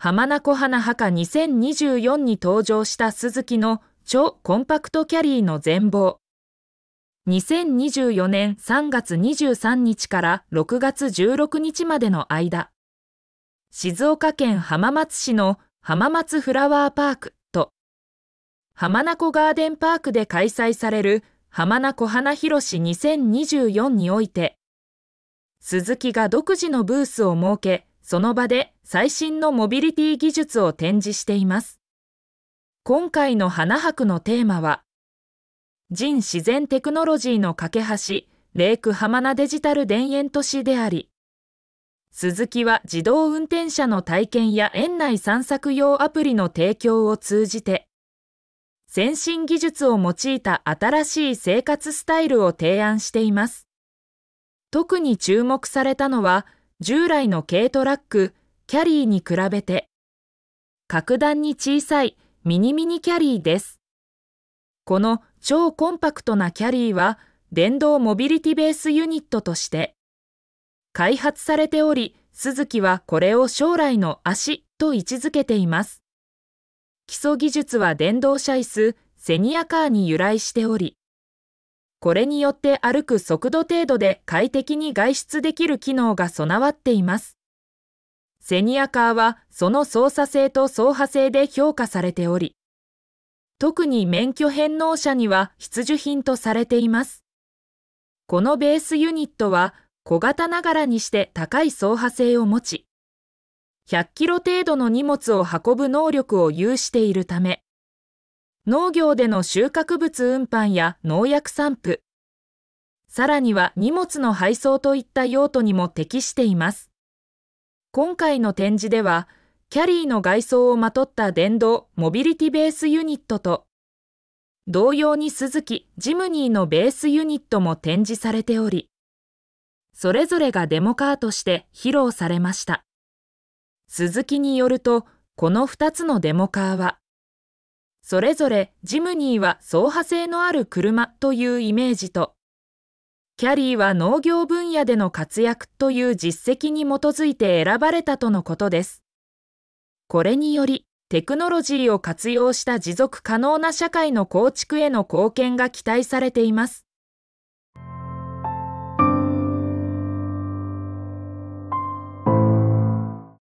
浜名湖花墓2024に登場した鈴木の超コンパクトキャリーの全貌。2024年3月23日から6月16日までの間、静岡県浜松市の浜松フラワーパークと、浜名湖ガーデンパークで開催される浜名湖花広し2024において、鈴木が独自のブースを設け、その場で最新のモビリティ技術を展示しています。今回の花博のテーマは、人自然テクノロジーの架け橋、レイク浜名デジタル田園都市であり、鈴木は自動運転車の体験や園内散策用アプリの提供を通じて、先進技術を用いた新しい生活スタイルを提案しています。特に注目されたのは、従来の軽トラック、キャリーに比べて、格段に小さいミニミニキャリーです。この超コンパクトなキャリーは、電動モビリティベースユニットとして、開発されており、スズキはこれを将来の足と位置づけています。基礎技術は電動車椅子、セニアカーに由来しており、これによって歩く速度程度で快適に外出できる機能が備わっています。セニアカーはその操作性と走破性で評価されており、特に免許返納者には必需品とされています。このベースユニットは小型ながらにして高い走破性を持ち、100キロ程度の荷物を運ぶ能力を有しているため、農業での収穫物運搬や農薬散布、さらには荷物の配送といった用途にも適しています。今回の展示では、キャリーの外装をまとった電動モビリティベースユニットと、同様にスズキ、ジムニーのベースユニットも展示されており、それぞれがデモカーとして披露されました。鈴木によると、この2つのデモカーは、それぞれジムニーは走破性のある車というイメージと、キャリーは農業分野での活躍という実績に基づいて選ばれたとのことです。これにより、テクノロジーを活用した持続可能な社会の構築への貢献が期待されています。